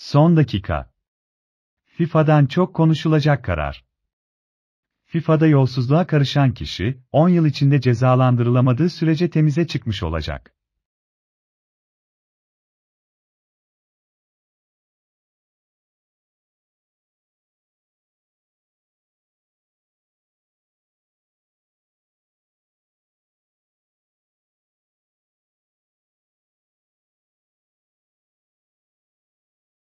Son dakika. FIFA'dan çok konuşulacak karar. FIFA'da yolsuzluğa karışan kişi, 10 yıl içinde cezalandırılamadığı sürece temize çıkmış olacak.